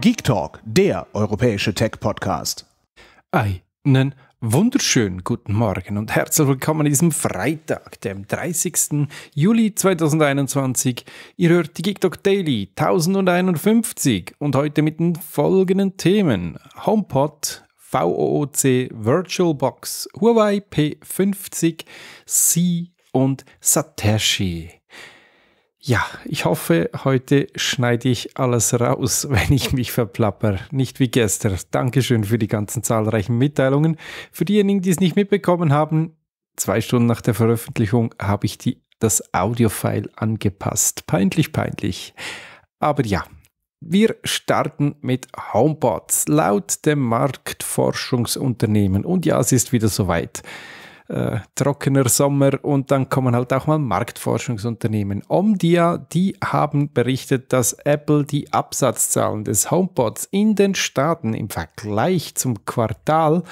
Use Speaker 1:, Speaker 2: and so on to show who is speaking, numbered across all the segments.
Speaker 1: Geek Talk, der europäische Tech-Podcast. Einen wunderschönen guten Morgen und herzlich willkommen an diesem Freitag, dem 30. Juli 2021. Ihr hört die Geek Talk Daily 1051 und heute mit den folgenden Themen: HomePod, VOOC Virtual Box, Huawei P50, C und Satoshi. Ja, ich hoffe, heute schneide ich alles raus, wenn ich mich verplapper. Nicht wie gestern. Dankeschön für die ganzen zahlreichen Mitteilungen. Für diejenigen, die es nicht mitbekommen haben, zwei Stunden nach der Veröffentlichung habe ich die, das Audiofile angepasst. Peinlich, peinlich. Aber ja, wir starten mit HomePods, laut dem Marktforschungsunternehmen. Und ja, es ist wieder soweit äh, trockener Sommer und dann kommen halt auch mal Marktforschungsunternehmen. Omdia, die haben berichtet, dass Apple die Absatzzahlen des HomePods in den Staaten im Vergleich zum Quartal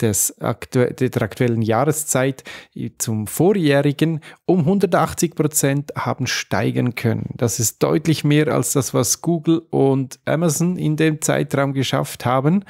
Speaker 1: des aktu der aktuellen Jahreszeit äh, zum vorjährigen um 180 Prozent haben steigen können. Das ist deutlich mehr als das, was Google und Amazon in dem Zeitraum geschafft haben.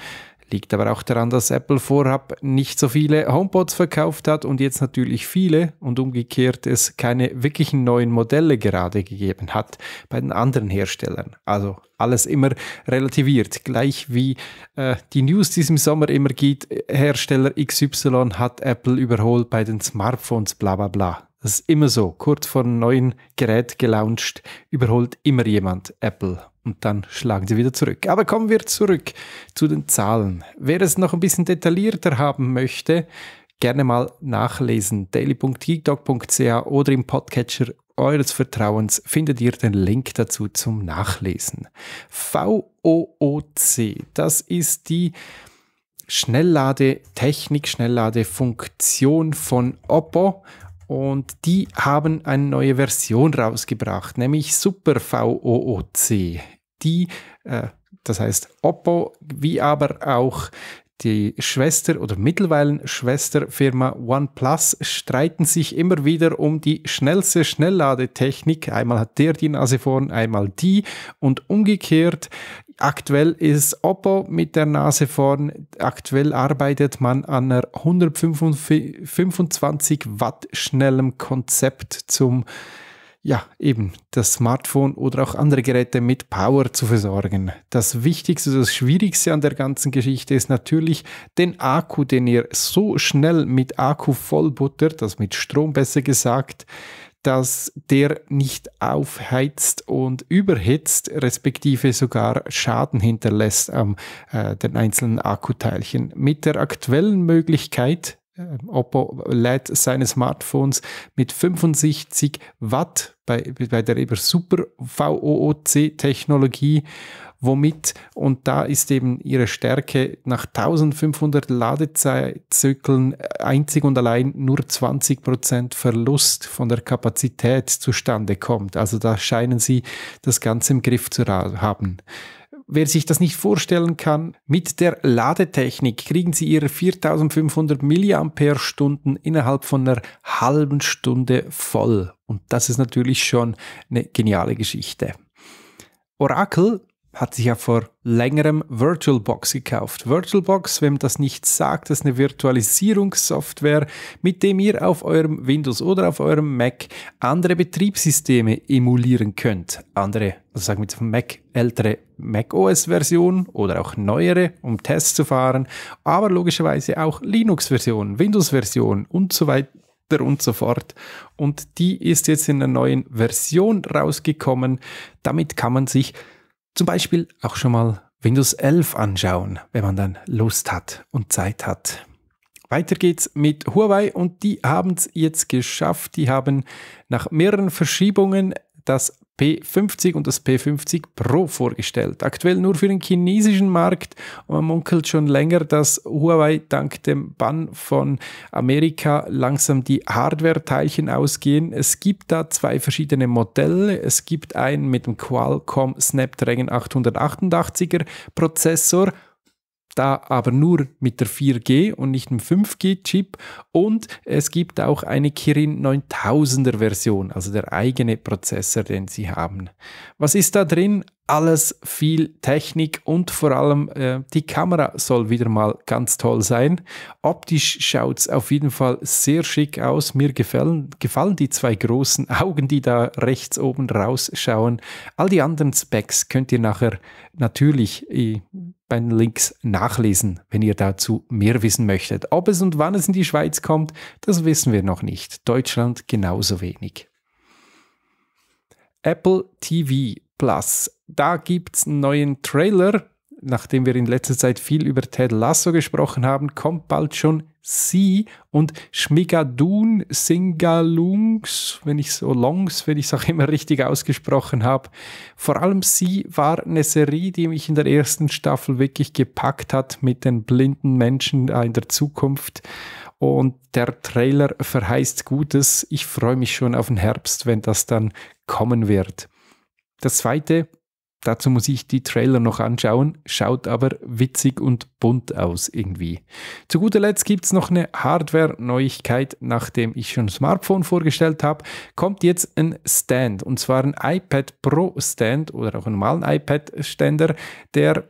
Speaker 1: Liegt aber auch daran, dass Apple vorab nicht so viele HomePods verkauft hat und jetzt natürlich viele und umgekehrt es keine wirklichen neuen Modelle gerade gegeben hat bei den anderen Herstellern. Also alles immer relativiert. Gleich wie äh, die News, diesem Sommer immer geht, Hersteller XY hat Apple überholt bei den Smartphones, bla bla bla. Das ist immer so. Kurz vor einem neuen Gerät gelauncht, überholt immer jemand Apple und dann schlagen sie wieder zurück. Aber kommen wir zurück zu den Zahlen. Wer es noch ein bisschen detaillierter haben möchte, gerne mal nachlesen. daily.geekdog.ch oder im Podcatcher eures Vertrauens findet ihr den Link dazu zum Nachlesen. VOOC, das ist die Schnellladetechnik, Schnellladefunktion von Oppo und die haben eine neue Version rausgebracht, nämlich Super VOOC die, äh, das heißt Oppo, wie aber auch die Schwester oder mittlerweile Schwesterfirma OnePlus streiten sich immer wieder um die schnellste Schnellladetechnik. Einmal hat der die Nase vorn, einmal die und umgekehrt. Aktuell ist Oppo mit der Nase vorn. Aktuell arbeitet man an einer 125 Watt schnellen Konzept zum äh, ja, eben das Smartphone oder auch andere Geräte mit Power zu versorgen. Das Wichtigste, das Schwierigste an der ganzen Geschichte ist natürlich, den Akku, den ihr so schnell mit Akku vollbuttert, das mit Strom besser gesagt, dass der nicht aufheizt und überhitzt, respektive sogar Schaden hinterlässt an äh, den einzelnen Akkuteilchen. Mit der aktuellen Möglichkeit, äh, Oppo lädt seine Smartphones mit 65 Watt bei, bei der eben Super VOOC-Technologie, womit, und da ist eben ihre Stärke, nach 1500 Ladezyklen äh, einzig und allein nur 20% Verlust von der Kapazität zustande kommt. Also da scheinen sie das Ganze im Griff zu haben. Wer sich das nicht vorstellen kann, mit der Ladetechnik kriegen Sie Ihre 4500 mAh innerhalb von einer halben Stunde voll. Und das ist natürlich schon eine geniale Geschichte. Oracle hat sich ja vor längerem VirtualBox gekauft. VirtualBox, wem das nicht sagt, ist eine Virtualisierungssoftware, mit dem ihr auf eurem Windows oder auf eurem Mac andere Betriebssysteme emulieren könnt. Andere, also sagen wir jetzt Mac, ältere Mac os versionen oder auch neuere, um Tests zu fahren, aber logischerweise auch Linux-Versionen, Windows-Versionen und so weiter und so fort. Und die ist jetzt in einer neuen Version rausgekommen. Damit kann man sich zum Beispiel auch schon mal Windows 11 anschauen, wenn man dann Lust hat und Zeit hat. Weiter geht's mit Huawei und die haben es jetzt geschafft. Die haben nach mehreren Verschiebungen das P50 und das P50 Pro vorgestellt. Aktuell nur für den chinesischen Markt und man munkelt schon länger, dass Huawei dank dem Bann von Amerika langsam die Hardware-Teilchen ausgehen. Es gibt da zwei verschiedene Modelle. Es gibt einen mit dem Qualcomm Snapdragon 888er Prozessor da aber nur mit der 4G und nicht einem 5G-Chip. Und es gibt auch eine Kirin 9000er Version, also der eigene Prozessor, den sie haben. Was ist da drin? Alles viel Technik und vor allem äh, die Kamera soll wieder mal ganz toll sein. Optisch schaut es auf jeden Fall sehr schick aus. Mir gefallen, gefallen die zwei großen Augen, die da rechts oben rausschauen. All die anderen Specs könnt ihr nachher natürlich äh, bei den Links nachlesen, wenn ihr dazu mehr wissen möchtet. Ob es und wann es in die Schweiz kommt, das wissen wir noch nicht. Deutschland genauso wenig. Apple TV Plus. Da gibt es einen neuen Trailer nachdem wir in letzter Zeit viel über Ted Lasso gesprochen haben, kommt bald schon sie und Schmigadun Singalungs, wenn ich so Longs, wenn ich es auch immer richtig ausgesprochen habe. Vor allem sie war eine Serie, die mich in der ersten Staffel wirklich gepackt hat mit den blinden Menschen äh, in der Zukunft. Und der Trailer verheißt Gutes. Ich freue mich schon auf den Herbst, wenn das dann kommen wird. Das zweite Dazu muss ich die Trailer noch anschauen, schaut aber witzig und bunt aus irgendwie. Zu guter Letzt gibt es noch eine Hardware-Neuigkeit, nachdem ich schon ein Smartphone vorgestellt habe, kommt jetzt ein Stand und zwar ein iPad Pro Stand oder auch einen normalen iPad-Ständer, der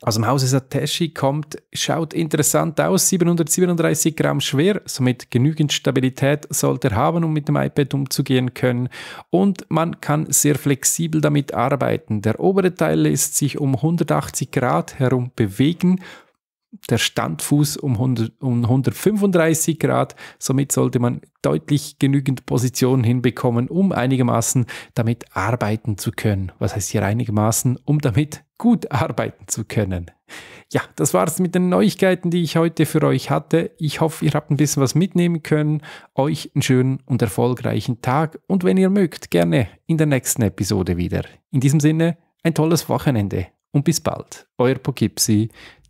Speaker 1: aus also dem Hause Sateshi kommt, schaut interessant aus, 737 Gramm schwer, somit genügend Stabilität sollte er haben, um mit dem iPad umzugehen können. Und man kann sehr flexibel damit arbeiten. Der obere Teil lässt sich um 180 Grad herum bewegen der Standfuß um, 100, um 135 Grad. Somit sollte man deutlich genügend Positionen hinbekommen, um einigermaßen damit arbeiten zu können. Was heißt hier einigermaßen? Um damit gut arbeiten zu können. Ja, das war es mit den Neuigkeiten, die ich heute für euch hatte. Ich hoffe, ihr habt ein bisschen was mitnehmen können. Euch einen schönen und erfolgreichen Tag und wenn ihr mögt, gerne in der nächsten Episode wieder. In diesem Sinne, ein tolles Wochenende und bis bald. Euer Poughkeepsie.